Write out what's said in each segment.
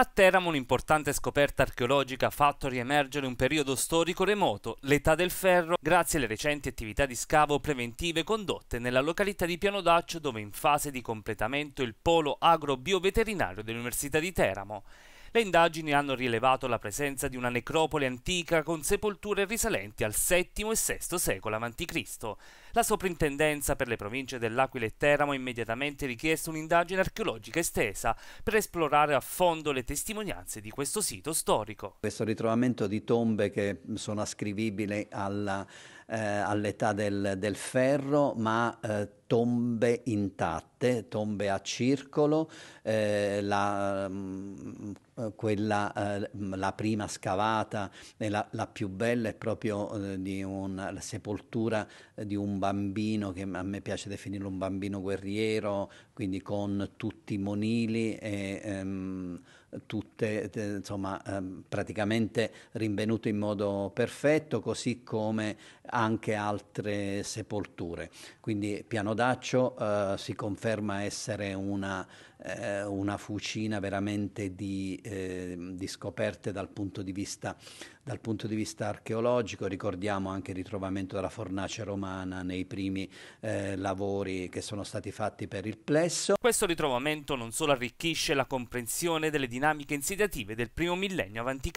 A Teramo un'importante scoperta archeologica ha fatto riemergere un periodo storico remoto, l'età del ferro, grazie alle recenti attività di scavo preventive condotte nella località di Piano d'Accio dove è in fase di completamento il polo agro-bioveterinario dell'Università di Teramo. Le indagini hanno rilevato la presenza di una necropoli antica con sepolture risalenti al VII e VI secolo a.C. La soprintendenza per le province dell'Aquila e Teramo ha immediatamente richiesto un'indagine archeologica estesa per esplorare a fondo le testimonianze di questo sito storico. Questo ritrovamento di tombe che sono ascrivibili alla eh, all'età del, del, ferro, ma eh, tombe intatte, tombe a circolo, eh, la, mm, eh, quella, eh, la, prima scavata e la, la, più bella è proprio eh, di una, la sepoltura di un bambino che a me piace definirlo un bambino guerriero, quindi con tutti i monili e ehm, tutte, eh, insomma, ehm, praticamente rinvenuto in modo perfetto, così come anche altre sepolture. Quindi Pianodaccio eh, si conferma essere una, eh, una fucina veramente di, eh, di scoperte dal punto di, vista, dal punto di, vista, archeologico. Ricordiamo anche il ritrovamento della fornace romana nei primi eh, lavori che sono stati fatti per il plesso. Questo ritrovamento non solo arricchisce la comprensione delle dinamiche insediative del primo millennio a.C.,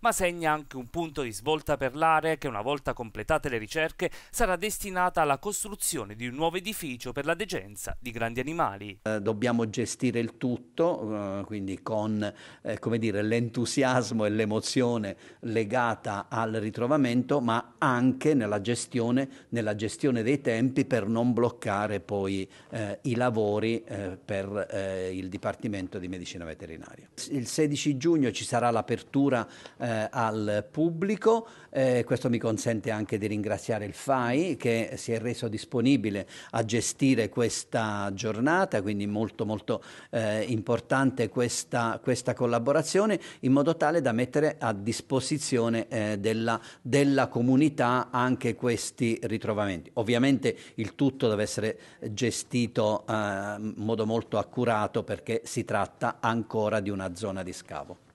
ma segna anche un punto di svolta per l'area che una volta completata completate le ricerche, sarà destinata alla costruzione di un nuovo edificio per la degenza di grandi animali. Eh, dobbiamo gestire il tutto, eh, quindi con eh, l'entusiasmo e l'emozione legata al ritrovamento, ma anche nella gestione, nella gestione, dei tempi per non bloccare poi eh, i lavori eh, per eh, il Dipartimento di Medicina Veterinaria. Il 16 giugno ci sarà l'apertura al pubblico, questo mi consente anche di di ringraziare il FAI che si è reso disponibile a gestire questa giornata, quindi molto molto eh, importante questa, questa, collaborazione in modo tale da mettere a disposizione eh, della, della, comunità anche questi ritrovamenti. Ovviamente il tutto deve essere gestito eh, in modo molto accurato perché si tratta ancora di una zona di scavo.